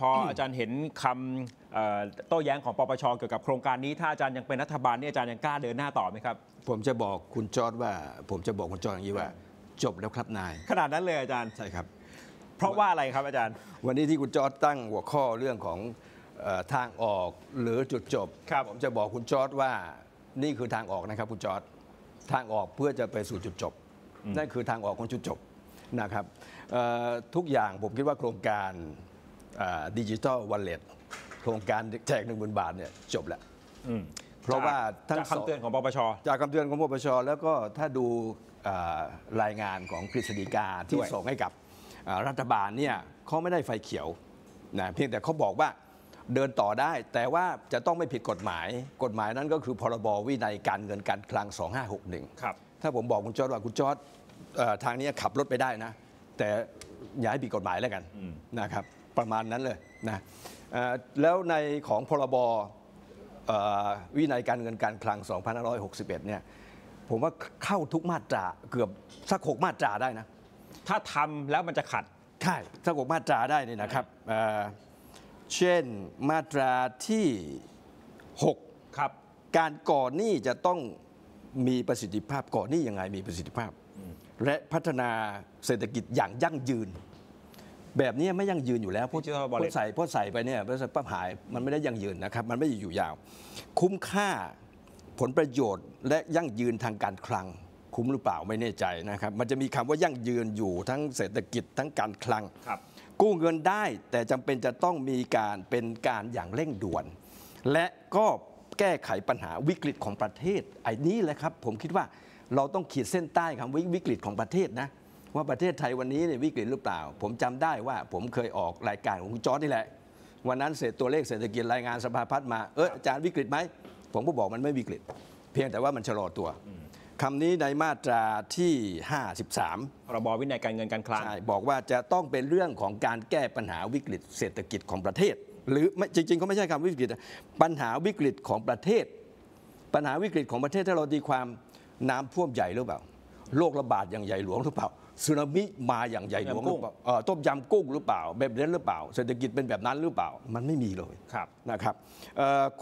พออาจารย์เห็นคำโต้แย้งของปปชเกี่ยวกับโครงการนี้ถ้าอาจารย์ยังเป็นรัฐบาลนี่อาจารย์ยังกล้าเดินหน้าต่อไหมครับ ผมจะบอกคุณจอร์ดว่า ผมจะบอกคุณจอร์ดอย่างนี้ว่าจบแล้วครับนาย ขนาดนั้นเลยอาจารย์ใช่ครับ เพราะว่าอะไรครับอาจารย์วันนี้ที่คุณจอร์ดตั้งหัวข้อเรื่องของทางออกหรือจุดจบผมจะบอกคุณจอร์ดว่านี่คือทางออกนะครับคุณจอร์ดทางออกเพื่อจะไปสู่จุดจบนั่นคือทางออกของจุดจบนะครับทุกอย่างผมคิดว่าโครงการดิจิทัลวอลเล็ตโครงการแจกหนึ่งหมื่นบาทเนี่ยจบแล้ว เพราะว่าทั้งคำเตือนของปปชจากคำเตือนของปปชแล้วก็ถ้าดูรายงานของกฤษฎีกาที่ส่งให้กับรัฐบาลเนี่ยเขาไม่ได้ไฟเขียวนะเพียงแต่เขาบอกว่าเดินต่อได้ แต่ว่าจะต้องไม่ผิดกฎหมาย กฎหมายนั้นก็คือ พรบวินัยการเงินการคลัง2561ครับถ้าผมบอกคุณจอร์ดว่าคุณจอร์ดทางนี้ขับรถไปได้นะ แต่อย่าให้ผิดกฎหมายแล้วกันนะครับประมาณนั้นเลยนะแล้วในของพรบวินัยการเงินการคลัง 2561 เนี่ยผมว่าเข้าทุกมาตราเกือบสักหกมาตราได้นะถ้าทำแล้วมันจะขัดใช่สักหกมาตราได้นี่นะครับเช่นมาตราที่6ครับการก่อหนี้จะต้องมีประสิทธิภาพก่อหนี้ยังไงมีประสิทธิภาพ และพัฒนาเศรษฐกิจอย่างยั่งยืนแบบนี้ไม่ยั่งยืนอยู่แล้วพวกใส่พวกใส่ไปเนี่ยพวกใส่ปั๊บหายมันไม่ได้ยั่งยืนนะครับมันไม่อยู่ยาว คุ้มค่าผลประโยชน์และยั่งยืนทางการคลัง คุ้มหรือเปล่าไม่แน่ใจนะครับ มันจะมีคำว่ายั่งยืนอยู่ทั้งเศรษฐกิจทั้งการคลังกู้เงินได้แต่จำเป็นจะต้องมีการเป็นการอย่างเร่งด่วน และก็แก้ไขปัญหาวิกฤตของประเทศไอ้นี้แหละครับผมคิดว่าเราต้องขีดเส้นใต้คำว่าวิกฤตของประเทศนะว่าประเทศไทยวันนี้เนี่ยวิกฤตหรือเปล่า ผมจำได้ว่า ผมเคยออกรายการของคุณจอร์ดนี่แหละวันนั้นเสร็จตัวเลขเศรษฐกิจรายงานสภาพัฒน์มา เอออาจารย์วิกฤตไหมผมก็บอกมันไม่วิกฤต เพียงแต่ว่ามันชะลอตัวคำนี้ในมาตราที่ 53รรบวินัยการเงินการคลังบอกว่าจะต้องเป็นเรื่องของการแก้ปัญหาวิกฤต เศรษฐกิจของประเทศ หรือจริงๆเขาไม่ใช่คำวิกฤต ปัญหาวิกฤตของประเทศ ปัญหาวิกฤตของประเทศถ้าเราดีความน้ำท่วมใหญ่หรือเปล่าโรคระบาดอย่างใหญ่หลวงหรือเปล่าสึนามิมาอย่างใหญ่หลวงอ่ต้มยำกุ้งหรือเปล่า แบบนั้นหรือเปล่า เศรษฐกิจเป็นแบบนั้นหรือเปล่ามันไม่มีเลยนะครับ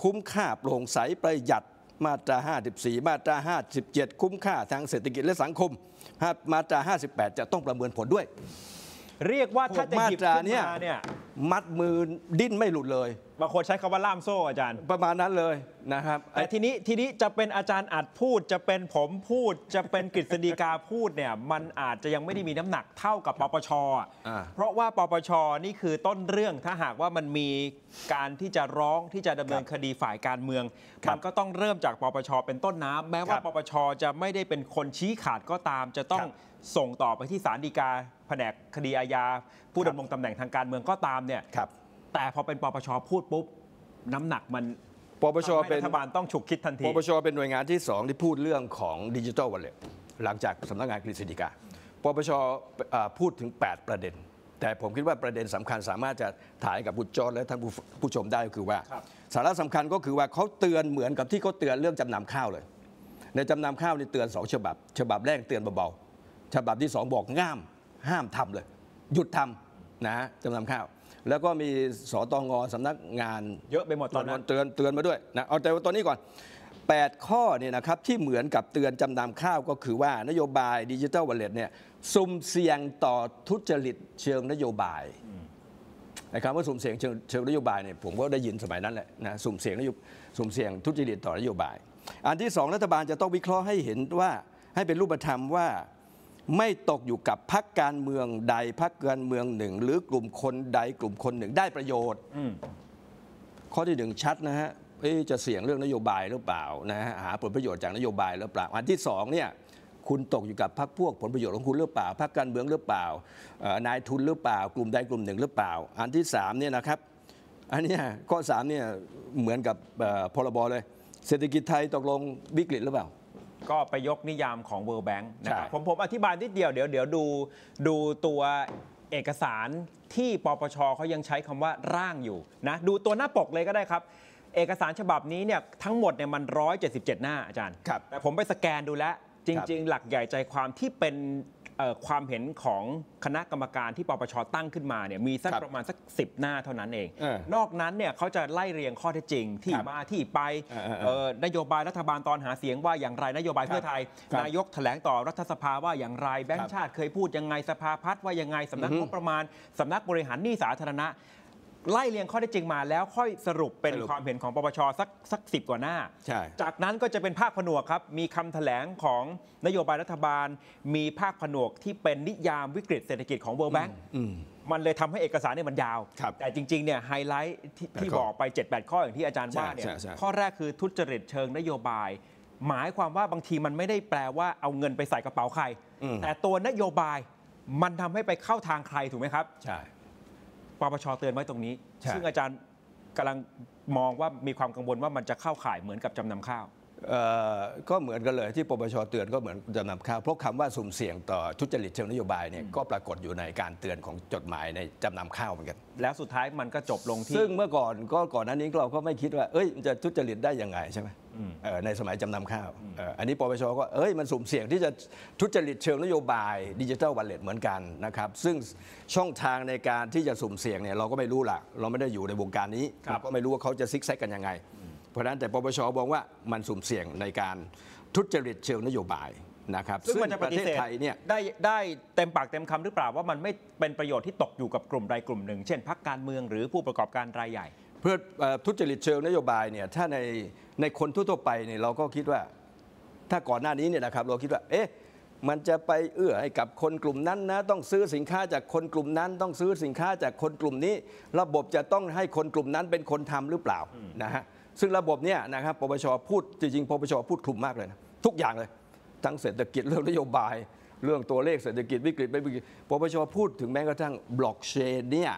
คุ้มค่าโปร่งใสประหยัดมาตรา54 มาตรา57 คุ้มค่าทางเศรษฐกิจและสังคมมาตรา58 จะต้องประเมินผลด้วย เรียกว่าถ้าจะหยิบขึ้นมาเนี่ยมัดมือดิ้นไม่หลุดเลยบางคนใช้คาว่าล่ามโซ่อาจารย์ประมาณนั้นเลยนะครับแต่ทีนี้ทีนี้จะเป็นอาจารย์อาจพูด จะเป็นผมพูดจะเป็นกฤษฎีกาพูดเนี่ยมันอาจจะยังไม่ได้มีน้ำหนักเท่ากับปปชเพราะว่าปปชนี่คือต้นเรื่องถ้าหากว่ามันมีการที่จะร้องที่จะดำเนินคดีฝ่ายการเมืองมันก็ต้องเริ่มจากปปช เป็นต้นน้ำแม้ว่าปปช จะไม่ได้เป็นคนชี้ขาดก็ตาม จะต้องส่งต่อไปที่ศาลฎีกา แผนกคดีอาญาผู้ดำรงตำแหน่งทางการเมืองก็ตามเนี่ยแต่พอเป็นปปชพูดปุ๊บน้ำหนักมันปปชเป็นรัฐบาลต้องฉุกคิดทันทีปปชเป็นหน่วยงานที่สองที่พูดเรื่องของดิจิทัลวอลเล็ตหลังจากสำนักงานกฤษฎีกาปปชพูดถึง 8 ประเด็น แต่ผมคิดว่าประเด็นสำคัญสามารถจะถ่ายกับบุตรจอรและท่านผู้ชมได้ก็คือว่า สาระสำคัญก็คือว่าเขาเตือนเหมือนกับที่เขาเตือนเรื่องจำนำข้าวเลย ในจำนำข้าวนี่เตือนสองฉบับ ฉบับแรกเตือนเบาๆฉบับที่สองบอกง่าม ห้ามทำเลยหยุดทำนะจำนำข้าว แล้วก็มีสตงสำนักงานเยอะไปหมดตอนนั้นเตือนเตือนมาด้วยนะเอาแต่ว่าตอนนี้ก่อน 8 ข้อเนี่ยนะครับที่เหมือนกับเตือนจำนำข้าวก็คือว่านโยบายดิจิทัลวอลเล็ตเนี่ยสุ่มเสี่ยงต่อทุจริตเชิงนโยบายนะครับว่าสุ่มเสี่ยงเชิงนโยบายเนี่ยผมก็ได้ยินสมัยนั้นแหละนะสุ่มเสี่ยงนโยสุ่มเสี่ยงทุจริตต่อนโยบาย อันที่2รัฐบาลจะต้องวิเคราะห์ให้เห็นว่าให้เป็นรูปธรรมว่าไม่ตกอยู่กับพักการเมืองใดพักการเมืองหนึ่ง หรือกลุ่มคนใดกลุ่มคนหนึ่ง ได้ประโยชน์ข้อที่หนึ่งชัดนะฮะจะเสี่ยงเรื่องนโยบายหรือเปล่านะฮะหาผลประโยชน์จากนโยบายหรือเปล่า อันที่สองเนี่ยคุณตกอยู่กับพรรคพวกผลประโยชน์ของคุณหรือเปล่าพรรคการเมืองหรือเปล่านายทุนหรือเปล่า กลุ่มใดกลุ่มหนึ่งหรือเปล่า อันที่สามเนี่ยนะครับ อันนี้ข้อสามเนี่ยเหมือนกับพรบเลย เศรษฐกิจไทยตกลงวิกฤตหรือเปล่าก็ไปยกนิยามของ World Bank นะครับผมผมอธิบายนิดเดียวเดี๋ยวเดี๋ยวดูดูตัวเอกสารที่ปปชเขายังใช้คำว่าร่างอยู่นะดูตัวหน้าปกเลยก็ได้ครับ เอกสารฉบับนี้เนี่ยทั้งหมดเนี่ยมัน 177 หน้าอาจารย์แต่ผมไปสแกนดูแล้วจริง ๆ หลักใหญ่ใจความที่เป็นความเห็นของคณะกรรมการที่ปปชตั้งขึ้นมาเนี่ยมีสักประมาณสักสิบหน้าเท่านั้นเองนอกนั้นเนี่ยเขาจะไล่เรียงข้อเท็จจริง ที่มาที่ไปนโยบายรัฐบาลตอนหาเสียงว่าอย่างไรนโยบายเพื่อไทย นายกแถลงต่อรัฐสภาว่าอย่างไรแบงค์ชาติเคยพูดยังไงสภาพัฒน์ว่ายังไงสำนักงบประมาณสำนักบริหารหนี้สาธารณะไล่เรียงข้อได้จริงมาแล้วค่อยสรุปเป็นความเห็นของปปชสักสักสิบกว่าหน้า จากนั้นก็จะเป็นภาคผนวกครับ มีคำแถลงของนโยบายรัฐบาลมีภาคผนวกที่เป็นนิยามวิกฤตเศรษฐกิจของ World Bank มันเลยทำให้เอกสารเนี่ยมันยาวแต่จริง ๆเนี่ยไฮไลท์ที่บอกไป7-8ข้ออย่างที่อาจารย์ว่าเนี่ยข้อแรกคือทุจริตเชิงนโยบาย หมายความว่าบางทีมันไม่ได้แปลว่าเอาเงินไปใส่กระเป๋าใคร แต่ตัวนโยบาย มันทำให้ไปเข้าทางใครถูกไหมครับใช่ปปชเตือนไว้ตรงนี้ ซึ่งอาจารย์กำลังมองว่ามีความกังวลว่ามันจะเข้าข่ายเหมือนกับจำนำข้าวก็เหมือนกันเลยที่ปปชเตือนก็เหมือนจำนำข้าว เพราะคำว่าสุ่มเสี่ยงต่อ ทุจริตเชิงนโยบายเนี่ยก็ปรากฏอยู่ในการเตือนของจดหมายในจำนำข้าวเหมือนกันแล้วสุดท้ายมันก็จบลงที่ซึ่งเมื่อก่อนก็ก่อนนั้นนี้เราก็ไม่คิดว่าเอ้ยจะทุจริตได้ยังไงใช่ไหมในสมัยจำนำข้าวอันนี้ปปชก็เอ้ยมันสุ่มเสี่ยงที่จะทุจริตเชิงนโยบายดิจิทัลวัลเล็ตเหมือนกันนะครับซึ่งช่องทางในการที่จะสุ่มเสี่ยงเนี่ยเราก็ไม่รู้ล่ะ เราไม่ได้อยู่ในวงการนี้ ก็ไม่รู้ว่าเขาจะซิกแซกกันยังไงเพราะนั้นแต่ปปชบอกว่า มันสุ่มเสี่ยงในการทุจริตเชิงนโยบายนะครับ ซึ่งมันจะประเทศไทยเนี่ยได้ได้เต็มปากเต็มคำหรือเปล่าว่ามันไม่เป็นประโยชน์ที่ตกอยู่กับกลุ่มใดกลุ่มหนึ่ง เช่นพักการเมืองหรือผู้ประกอบการรายใหญ่ เพื่อทุจริตเชิงนโยบายเนี่ย ถ้าในในคนทั่วไปเนี่ยเราก็คิดว่าถ้าก่อนหน้านี้เนี่ยนะครับ เราคิดว่า เอ๊ะมันจะไปเอื้อให้กับคนกลุ่มนั้นนะต้องซื้อสินค้าจากคนกลุ่มนั้นต้องซื้อสินค้าจากคนกลุ่มนี้ ระบบจะต้องให้คนกลุ่มนั้นเป็นคนทำหรือเปล่านะฮะซึ่งระบบเนี่ยนะครับ ปปช พูดจริงๆปปช พูดคลุมมากเลยนะ ทุกอย่างเลย ทั้งเศรษฐกิจ เรื่องนโยบาย เรื่องตัวเลขเศรษฐกิจวิกฤตไม่วิกฤตปปช พูดถึงแม้กระทั่งบล็อกเชนเนี่ย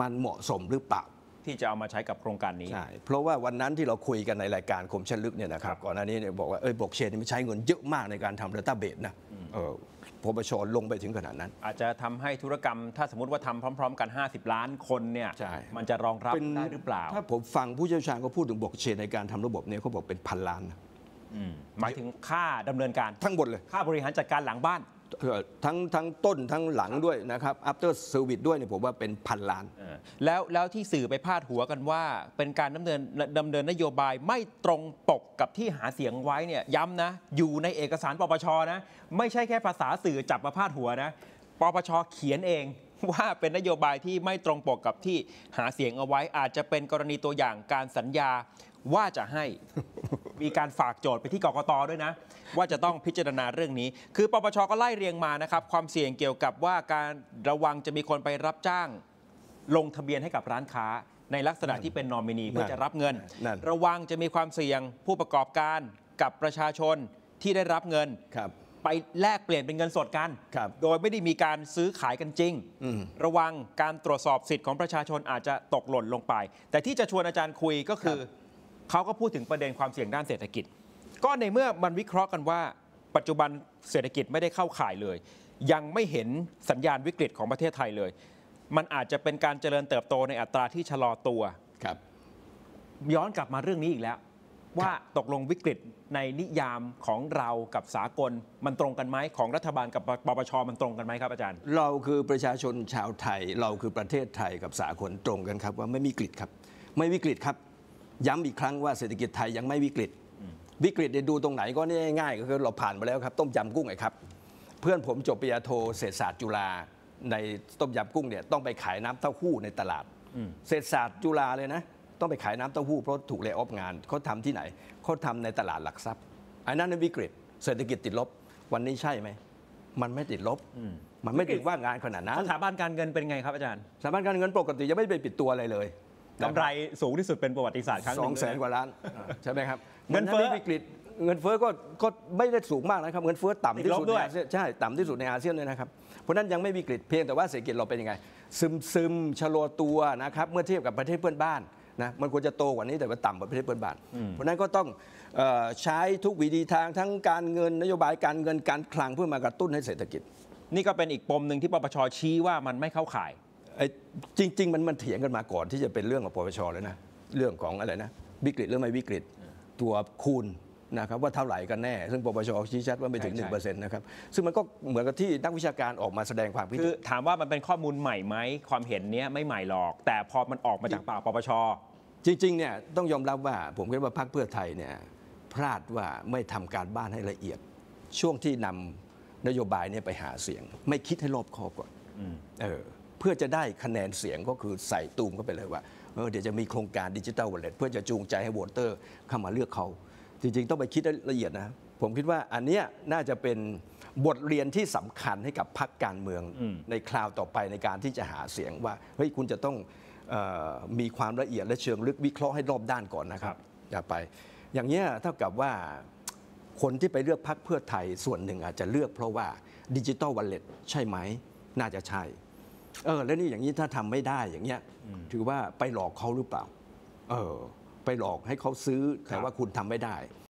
มันเหมาะสมหรือเปล่าที่จะเอามาใช้กับโครงการนี้ใช่ เพราะว่าวันนั้นที่เราคุยกันในรายการคมชันลึกเนี่ยนะครับ ก่อนหน้านี้เนี่ยบอกว่าเอ้ยบล็อกเชนมันใช้เงินเยอะมากในการทำดัตต้าเบสนะปบชลงไปถึงขนาดนั้น อาจจะทำให้ธุรกรรม ถ้าสมมติว่าทำพร้อม ๆกัน 50 ล้านคนเนี่ย มันจะรองรับได้หรือเปล่าถ้าผมฟังผู้เชี่ยวชาญเขาพูดถึงบอกเชนในการทำระบบเนี่ยเขาบอกเป็นพันล้านหมายถึงค่าดำเนินการทั้งหมดเลยค่าบริหารจัดการหลังบ้านทั้งทั้งต้นทั้งหลังด้วยนะครับ after service ด้วยเนี่ยผมว่าเป็นพันล้านแล้วแล้วที่สื่อไปพาดหัวกันว่า เป็นการดำเนินดำเนินนโยบายไม่ตรงปกกับที่หาเสียงไว้เนี่ยย้ำนะอยู่ในเอกสารปปชนะไม่ใช่แค่ภาษาสื่อจับมาพาดหัวนะปปชเขียนเองว่าเป็นนโยบายที่ไม่ตรงปกกับที่หาเสียงเอาไว้อาจจะเป็นกรณีตัวอย่างการสัญญา ว่าจะให้มีการฝากโจทย์ไปที่กกตด้วยนะ ว่าจะต้องพิจารณาเรื่องนี้ คือปปชก็ไล่เรียงมานะครับ ความเสี่ยงเกี่ยวกับว่าการระวังจะมีคนไปรับจ้าง ลงทะเบียนให้กับร้านค้า ในลักษณะที่เป็นนอมินีเพื่อจะรับเงิน ระวังจะมีความเสี่ยงผู้ประกอบการกับประชาชนที่ได้รับเงินไปแลกเปลี่ยนเป็นเงินสดกันโดยไม่ได้มีการซื้อขายกันจริงระวังการตรวจสอบสิทธิ์ของประชาชนอาจจะตกหล่นลงไป แต่ที่จะชวนอาจารย์คุยก็คือเขาก็พูดถึงประเด็นความเสี่ยงด้านเศรษฐกิจ ก็ในเมื่อมันวิเคราะห์กันว่า ปัจจุบันเศรษฐกิจไม่ได้เข้าข่ายเลย ยังไม่เห็นสัญญาณวิกฤตของประเทศไทยเลย มันอาจจะเป็นการเจริญเติบโตในอัตราที่ชะลอตัวย้อนกลับมาเรื่องนี้อีกแล้วว่าตกลงวิกฤตในนิยามของเรากับสากลมันตรงกันไหมของรัฐบาลกับปปชมันตรงกันไหมครับอาจารย์เราคือประชาชนชาวไทยเราคือประเทศไทยกับสากลตรงกันครับว่าไม่มีกฤตครับ ไม่วิกฤตครับย้ำอีกครั้งว่าเศรษฐกิจไทยยังไม่วิกฤต วิกฤตเนี่ยดูตรงไหนก็ง่ายๆ ก็คือเราผ่านมาแล้วครับ ต้มยำกุ้งไอ้ครับ เพื่อนผมจบปริญญาโทเศรษฐศาสตร์จุฬาในต้มยำกุ้งเนี่ยต้องไปขายน้ำเต้าหู้ในตลาดเศรษฐศาสตร์จุฬาเลยนะต้องไปขายน้ำเต้าหู้เพราะถูกเลอออฟงานเขาทำที่ไหนเขาทำในตลาดหลักทรัพย์อันนั้นวิกฤต เศรษฐกิจติดลบวันนี้ใช่ไหมมันไม่ติดลบมันไม่ติดว่างานขนาดนั้นสถาบันการเงินเป็นไงครับอาจารย์สถาบันการเงินปกติจะไม่ไปปิดตัวอะไรเลยกำไรสูงที่สุดเป็นประวัติศาสตร์ครั้งหนึ่งสองแสนกว่าล้านใช่ไหมครับเงินเฟ้อวิกฤตเงินเฟ้อก็ก็ไม่ได้สูงมากนะครับ เงินเฟ้อต่ำที่สุดในอาเซียนใช่ต่ำที่สุดในอาเซียนเลยนะครับเพราะนั้นยังไม่วิกฤตเพียงแต่ว่าเศรษฐกิจเราเป็นยังไงซึมซึมชะลอตัวนะครับเมื่อเทียบกับประเทศเพื่อนบ้านนะมันควรจะโตกว่านี้แต่มันต่ำกว่าประเทศเ่อนบานเพราะนั้นก็ต้องออใช้ทุกวิธีทางทั้งการเงินนโยบายการเงินการคลังเพื่อมากระตุ้นให้เศรษฐกิจนี่ก็เป็นอีกปมหนึ่งที่ปปชชี้ว่ามันไม่เข้าข่ายจริง ๆ มันมันเถียงกันมาก่อนที่จะเป็นเรื่องของปปชเลยนะเรื่องของอะไรนะวิกฤตเรื่องไม่วิกฤตตัวคูณนะครับว่าเท่าไหร่กันแน่ซึ่งปปชชี้ชัดว่าไม่ถึง1%นะครับซึ่งมันก็เหมือนกับที่นักวิชาการออกมาแสดงความคิดคือถามว่ามันเป็นข้อมูลใหม่ไหมความเห็นนี้ไม่ใหม่หรอก แต่พอมันออกมาจากปากปปชจริงๆเนี่ยต้องยอมรับว่าผมคิดว่าพรรคเพื่อไทยเนี่ยพลาดว่าไม่ทำการบ้านให้ละเอียด ช่วงที่นำนโยบายเนี่ยไปหาเสียง ไม่คิดให้รอบคอบก่อนเออเพื่อจะได้คะแนนเสียงก็คือใส่ตูมเข้าไปเลยว่าเออเดี๋ยวจะมีโครงการดิจิทัลวอลเล็ตเพื่อจะจูงใจให้วอเตอร์ เข้ามาเลือกเขาจริงๆต้องไปคิดละเอียดนะผมคิดว่าอันเนี้ยน่าจะเป็นบทเรียนที่สำคัญให้กับพรรคการเมืองในคราวต่อไปในการที่จะหาเสียงว่าเฮ้ยคุณจะต้องมีความละเอียดและเชิงลึกวิเคราะห์ให้รอบด้านก่อนนะครับอย่าไป อย่างเนี้ยเท่ากับว่าคนที่ไปเลือกพักเพื่อไทยส่วนหนึ่ง อาจจะเลือกเพราะว่าดิจิตอลวอลเล็ตใช่ไหม น่าจะใช่ เออแล้วนี่อย่างนี้ถ้าทำไม่ได้อย่างเงี้ย ถือว่าไปหลอกเขาหรือเปล่า เออไปหลอกให้เขาซื้อแต่ว่าคุณทำไม่ได้